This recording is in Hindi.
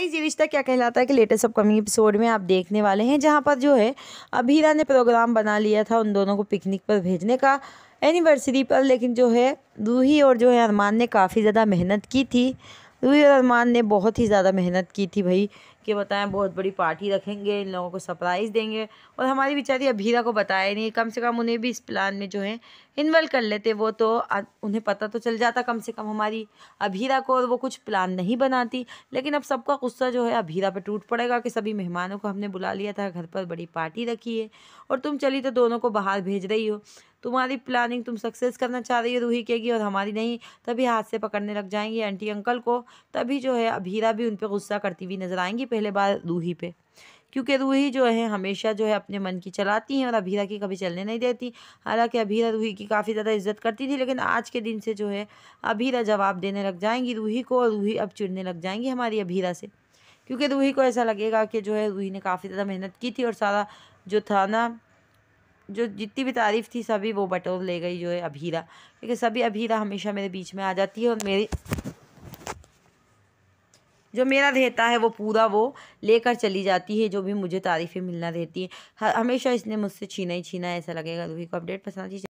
गाइज ये रिश्ता क्या कहलाता है कि लेटेस्ट अपकमिंग एपिसोड में आप देखने वाले हैं जहाँ पर जो है अभीरा ने प्रोग्राम बना लिया था उन दोनों को पिकनिक पर भेजने का एनिवर्सरी पर लेकिन जो है रूही और जो है अरमान ने काफ़ी ज़्यादा मेहनत की थी लुई तो रहमान ने बहुत ही ज़्यादा मेहनत की थी भाई कि बताएं बहुत बड़ी पार्टी रखेंगे इन लोगों को सरप्राइज़ देंगे और हमारी बेचारी अभीरा को बताया नहीं कम से कम उन्हें भी इस प्लान में जो है इन्वॉल्व कर लेते वो तो उन्हें पता तो चल जाता कम से कम हमारी अभीरा को और वो कुछ प्लान नहीं बनाती लेकिन अब सबका गुस्सा जो है अभीरा पर टूट पड़ेगा कि सभी मेहमानों को हमने बुला लिया था घर पर बड़ी पार्टी रखी है और तुम चली तो दोनों को बाहर भेज रही हो तुम्हारी प्लानिंग तुम सक्सेस करना चाह रही हो रूही तो कहेगी और हमारी नहीं तभी हाथ से पकड़ने लग जाएंगी आंटी अंकल को तभी जो है अभीरा भी उन पर गुस्सा करती हुई नजर आएंगी पहले बार रूही पे क्योंकि रूही जो है हमेशा जो है अपने मन की चलाती हैं और अभीरा की कभी चलने नहीं देती हालांकि अभीरा रूही की काफ़ी ज़्यादा इज्जत करती थी लेकिन आज के दिन से जो है अभीरा जवाब देने लग जाएंगी रूही को और रूही अब चिड़ने लग जाएंगी हमारी अभीरा से क्योंकि रूही को ऐसा लगेगा कि जो है रूही ने काफ़ी ज़्यादा मेहनत की थी और सारा जो था ना जो जितनी भी तारीफ़ थी सभी वो बटोर ले गई जो है अभीरा क्योंकि सभी अभीरा हमेशा मेरे बीच में आ जाती है और मेरी जो मेरा रहता है वो पूरा वो लेकर चली जाती है जो भी मुझे तारीफ़ें मिलना रहती है हमेशा इसने मुझसे छीना ही छीना ऐसा लगेगा रूही तो को अपडेट पसंद आती